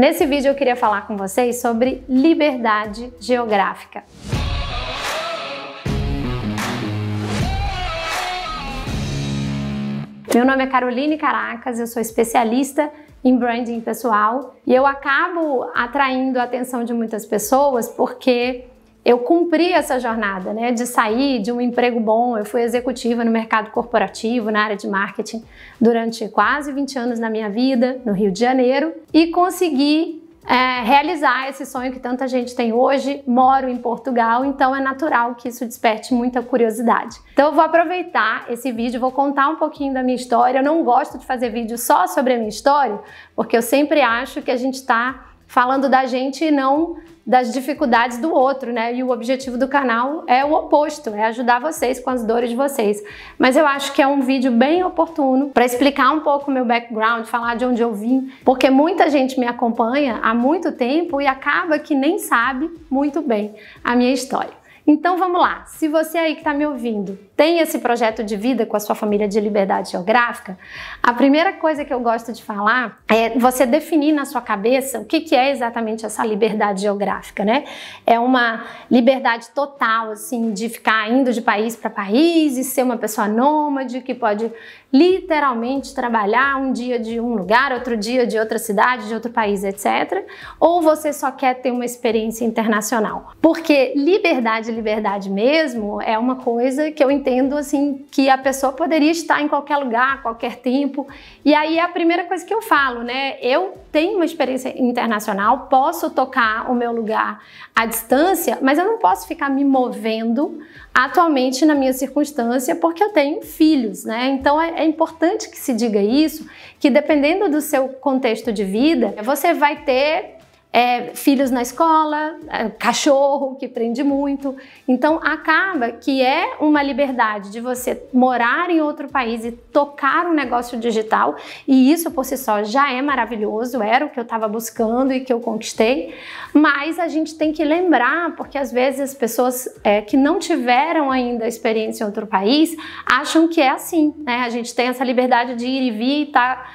Nesse vídeo eu queria falar com vocês sobre liberdade geográfica. Meu nome é Caroline Caracas, eu sou especialista em branding pessoal e eu acabo atraindo a atenção de muitas pessoas porque eu cumpri essa jornada, né, de sair de um emprego bom. Eu fui executiva no mercado corporativo, na área de marketing, durante quase 20 anos na minha vida, no Rio de Janeiro, e consegui é, realizar esse sonho que tanta gente tem hoje. Moro em Portugal, então é natural que isso desperte muita curiosidade. Então eu vou aproveitar esse vídeo, vou contar um pouquinho da minha história. Eu não gosto de fazer vídeo só sobre a minha história, porque eu sempre acho que a gente está falando da gente e não das dificuldades do outro, né? E o objetivo do canal é o oposto, é ajudar vocês com as dores de vocês. Mas eu acho que é um vídeo bem oportuno para explicar um pouco o meu background, falar de onde eu vim, porque muita gente me acompanha há muito tempo e acaba que nem sabe muito bem a minha história. Então vamos lá. Se você aí que está me ouvindo tem esse projeto de vida com a sua família de liberdade geográfica, a primeira coisa que eu gosto de falar é você definir na sua cabeça o que, que é exatamente essa liberdade geográfica, né? É uma liberdade total, assim, de ficar indo de país para país e ser uma pessoa nômade que pode literalmente trabalhar um dia de um lugar, outro dia de outra cidade, de outro país, etc. Ou você só quer ter uma experiência internacional? Porque liberdade verdade mesmo é uma coisa que eu entendo assim que a pessoa poderia estar em qualquer lugar, qualquer tempo. E aí é a primeira coisa que eu falo, né? Eu tenho uma experiência internacional, posso tocar o meu lugar à distância, mas eu não posso ficar me movendo atualmente na minha circunstância porque eu tenho filhos, né? Então é, é importante que se diga isso, que dependendo do seu contexto de vida, você vai ter é, filhos na escola, é, cachorro que prende muito. Então acaba que é uma liberdade de você morar em outro país e tocar um negócio digital, e isso por si só já é maravilhoso, era o que eu estava buscando e que eu conquistei, mas a gente tem que lembrar, porque às vezes as pessoas é, que não tiveram ainda experiência em outro país acham que é assim, né? A gente tem essa liberdade de ir e vir, tá,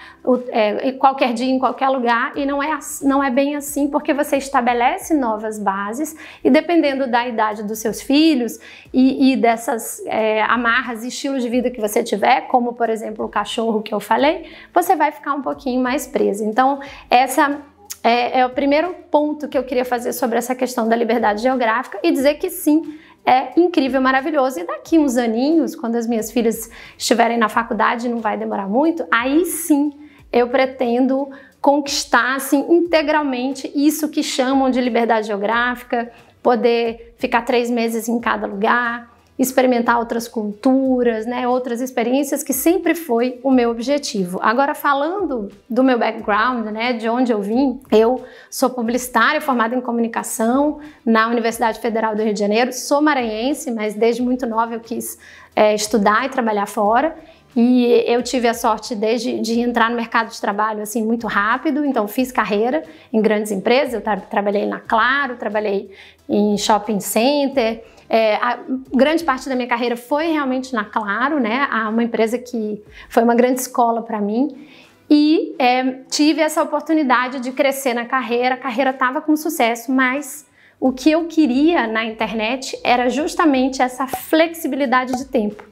é, qualquer dia em qualquer lugar, e não é, não é bem assim porque você estabelece novas bases e dependendo da idade dos seus filhos e, e dessas é, amarras e estilos de vida que você tiver, como por exemplo o cachorro que eu falei, você vai ficar um pouquinho mais preso. Então, essa é, é o primeiro ponto que eu queria fazer sobre essa questão da liberdade geográfica e dizer que sim, é incrível, maravilhoso. E daqui uns aninhos, quando as minhas filhas estiverem na faculdade, não vai demorar muito, aí sim eu pretendo conquistassem integralmente isso que chamam de liberdade geográfica, poder ficar três meses em cada lugar, experimentar outras culturas, né, outras experiências que sempre foi o meu objetivo. Agora falando do meu background, né, de onde eu vim, eu sou publicitária formada em comunicação na Universidade Federal do Rio de Janeiro, sou maranhense, mas desde muito nova eu quis é, estudar e trabalhar fora. E eu tive a sorte desde de entrar no mercado de trabalho assim muito rápido, então fiz carreira em grandes empresas, eu tra trabalhei na Claro, trabalhei em shopping center. É, a grande parte da minha carreira foi realmente na Claro, né? Uma empresa que foi uma grande escola para mim. E é, tive essa oportunidade de crescer na carreira. A carreira estava com sucesso, mas o que eu queria na internet era justamente essa flexibilidade de tempo.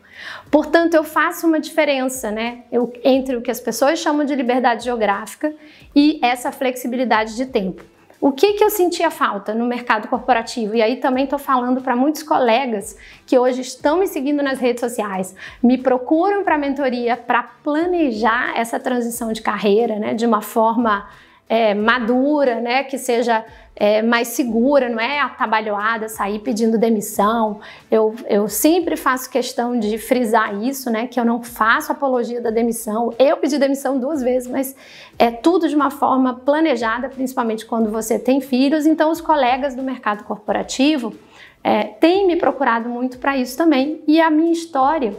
Portanto, eu faço uma diferença né, eu, entre o que as pessoas chamam de liberdade geográfica e essa flexibilidade de tempo. O que, que eu sentia falta no mercado corporativo? E aí também estou falando para muitos colegas que hoje estão me seguindo nas redes sociais, me procuram para mentoria para planejar essa transição de carreira né, de uma forma é, madura, né, que seja é, mais segura, não é atabalhoada, sair pedindo demissão. Eu, eu sempre faço questão de frisar isso, né, que eu não faço apologia da demissão. Eu pedi demissão duas vezes, mas é tudo de uma forma planejada, principalmente quando você tem filhos. Então, os colegas do mercado corporativo é, têm me procurado muito para isso também. E a minha história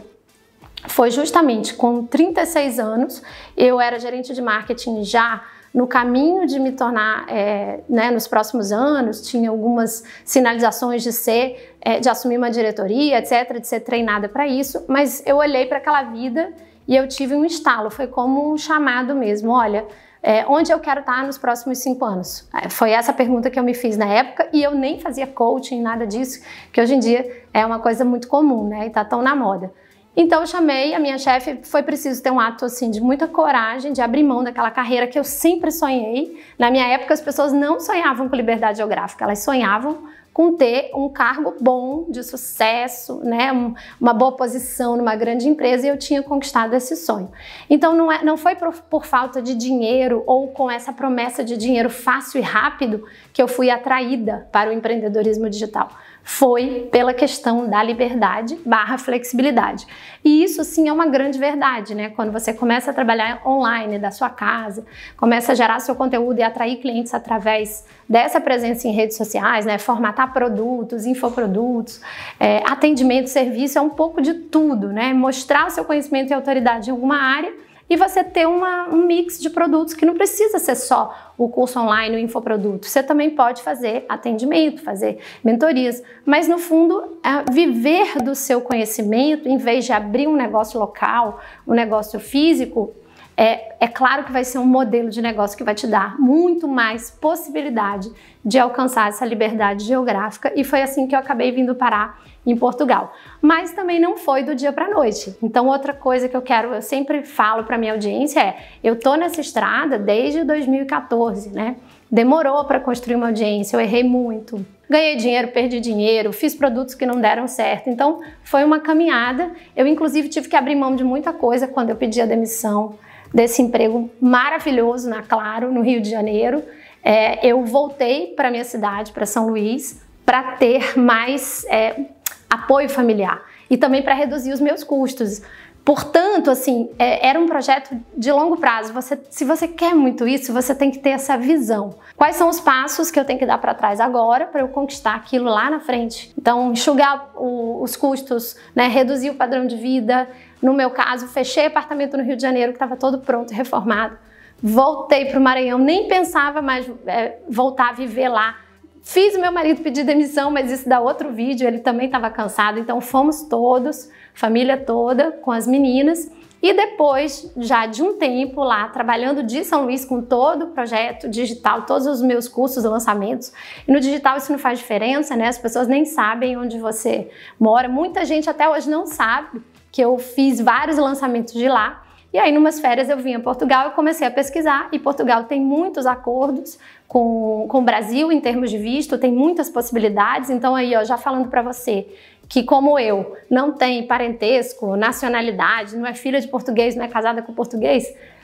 foi justamente com 36 anos, eu era gerente de marketing já no caminho de me tornar, é, né, nos próximos anos, tinha algumas sinalizações de ser, é, de assumir uma diretoria, etc., de ser treinada para isso, mas eu olhei para aquela vida e eu tive um estalo, foi como um chamado mesmo, olha, é, onde eu quero estar tá nos próximos cinco anos? É, foi essa pergunta que eu me fiz na época e eu nem fazia coaching, nada disso, que hoje em dia é uma coisa muito comum, né, e está tão na moda. Então eu chamei a minha chefe, foi preciso ter um ato assim de muita coragem, de abrir mão daquela carreira que eu sempre sonhei. Na minha época as pessoas não sonhavam com liberdade geográfica, elas sonhavam com ter um cargo bom, de sucesso, né, um, uma boa posição numa grande empresa e eu tinha conquistado esse sonho. Então não, é, não foi por, por, falta de dinheiro ou com essa promessa de dinheiro fácil e rápido que eu fui atraída para o empreendedorismo digital foi pela questão da liberdade barra flexibilidade. E isso sim é uma grande verdade, né? Quando você começa a trabalhar online da sua casa, começa a gerar seu conteúdo e atrair clientes através dessa presença em redes sociais, né? Formatar produtos, infoprodutos, é, atendimento, serviço, é um pouco de tudo, né? Mostrar o seu conhecimento e autoridade em alguma área e você ter uma, um mix de produtos que não precisa ser só o curso online, o infoproduto. Você também pode fazer atendimento, fazer mentorias, mas no fundo, é viver do seu conhecimento em vez de abrir um negócio local, um negócio físico. É, é claro que vai ser um modelo de negócio que vai te dar muito mais possibilidade de alcançar essa liberdade geográfica, e foi assim que eu acabei vindo parar em Portugal. Mas também não foi do dia para noite. Então, outra coisa que eu quero, eu sempre falo para minha audiência é: eu tô nessa estrada desde 2014, né? Demorou para construir uma audiência, eu errei muito. Ganhei dinheiro, perdi dinheiro, fiz produtos que não deram certo. Então, foi uma caminhada. Eu, inclusive, tive que abrir mão de muita coisa quando eu pedi a demissão desse emprego maravilhoso na Claro, no Rio de Janeiro. É, eu voltei para minha cidade, para São Luís, para ter mais é, apoio familiar e também para reduzir os meus custos. Portanto, assim, é, era um projeto de longo prazo. Você, se você quer muito isso, você tem que ter essa visão. Quais são os passos que eu tenho que dar para trás agora para eu conquistar aquilo lá na frente? Então, enxugar o, os custos, né, reduzir o padrão de vida. No meu caso, fechei apartamento no Rio de Janeiro que estava todo pronto, e reformado. Voltei para o Maranhão, nem pensava mais é, voltar a viver lá Fiz o meu marido pedir demissão, mas isso dá outro vídeo, ele também estava cansado, então fomos todos, família toda, com as meninas. E depois, já de um tempo lá, trabalhando de São Luís com todo o projeto digital, todos os meus cursos, lançamentos. E no digital isso não faz diferença, né? As pessoas nem sabem onde você mora. Muita gente até hoje não sabe que eu fiz vários lançamentos de lá. E aí, numas férias, eu vim a Portugal e comecei a pesquisar. E Portugal tem muitos acordos com, com o Brasil em termos de visto, tem muitas possibilidades. Então, aí, ó, já falando para você que, como eu, não tem parentesco, nacionalidade, não é filha de português, não é casada com português,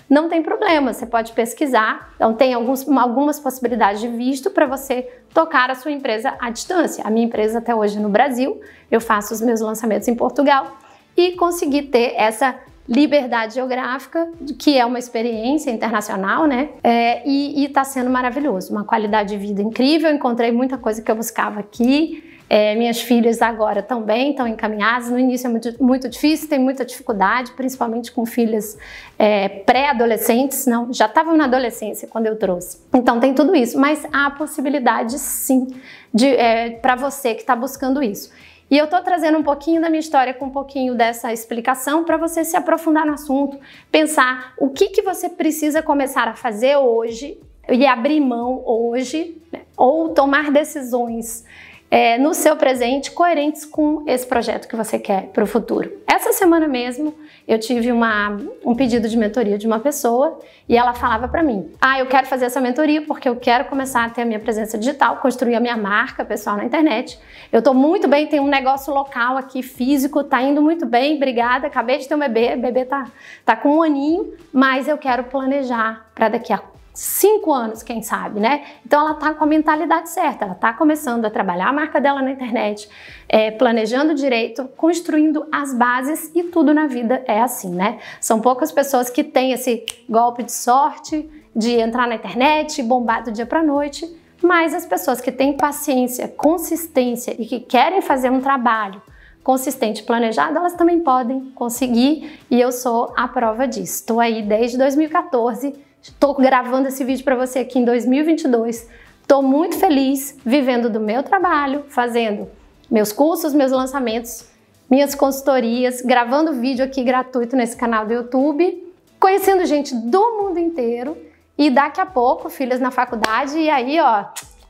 não tem problema, você pode pesquisar. Então, tem alguns, algumas possibilidades de visto para você tocar a sua empresa à distância. A minha empresa, até hoje, no Brasil, eu faço os meus lançamentos em Portugal e consegui ter essa liberdade geográfica, que é uma experiência internacional, né? É, e está sendo maravilhoso, uma qualidade de vida incrível. Encontrei muita coisa que eu buscava aqui. É, minhas filhas agora também estão encaminhadas. No início é muito, muito difícil, tem muita dificuldade, principalmente com filhas é, pré-adolescentes, não, já estavam na adolescência quando eu trouxe. Então tem tudo isso, mas há a possibilidade sim de é, para você que está buscando isso. E eu estou trazendo um pouquinho da minha história com um pouquinho dessa explicação para você se aprofundar no assunto, pensar o que, que você precisa começar a fazer hoje e abrir mão hoje, né? ou tomar decisões é, no seu presente coerentes com esse projeto que você quer para o futuro. Essa semana mesmo eu tive uma, um pedido de mentoria de uma pessoa e ela falava para mim: Ah, eu quero fazer essa mentoria porque eu quero começar a ter a minha presença digital, construir a minha marca pessoal na internet. Eu estou muito bem, tenho um negócio local aqui físico, tá indo muito bem, obrigada. Acabei de ter um bebê, o bebê tá, tá com um aninho, mas eu quero planejar para daqui a cinco anos, quem sabe, né? Então ela está com a mentalidade certa, ela está começando a trabalhar a marca dela na internet, é, planejando direito, construindo as bases e tudo na vida é assim, né? São poucas pessoas que têm esse golpe de sorte de entrar na internet, bombar do dia para noite, mas as pessoas que têm paciência, consistência e que querem fazer um trabalho consistente e planejado, elas também podem conseguir e eu sou a prova disso. Estou aí desde 2014 Estou gravando esse vídeo para você aqui em 2022. Estou muito feliz vivendo do meu trabalho, fazendo meus cursos, meus lançamentos, minhas consultorias, gravando vídeo aqui gratuito nesse canal do YouTube, conhecendo gente do mundo inteiro e daqui a pouco filhas na faculdade e aí, ó,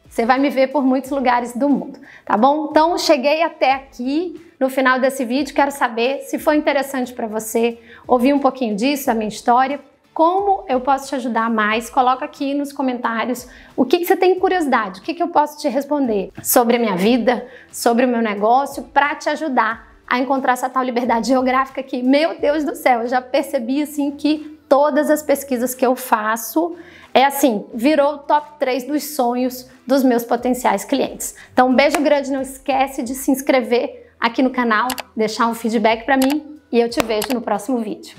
você vai me ver por muitos lugares do mundo, tá bom? Então, cheguei até aqui no final desse vídeo, quero saber se foi interessante para você ouvir um pouquinho disso, da minha história. Como eu posso te ajudar mais? Coloca aqui nos comentários o que, que você tem curiosidade, o que, que eu posso te responder sobre a minha vida, sobre o meu negócio, para te ajudar a encontrar essa tal liberdade geográfica que, meu Deus do céu, eu já percebi assim que todas as pesquisas que eu faço é assim, virou o top 3 dos sonhos dos meus potenciais clientes. Então, um beijo grande, não esquece de se inscrever aqui no canal, deixar um feedback para mim e eu te vejo no próximo vídeo.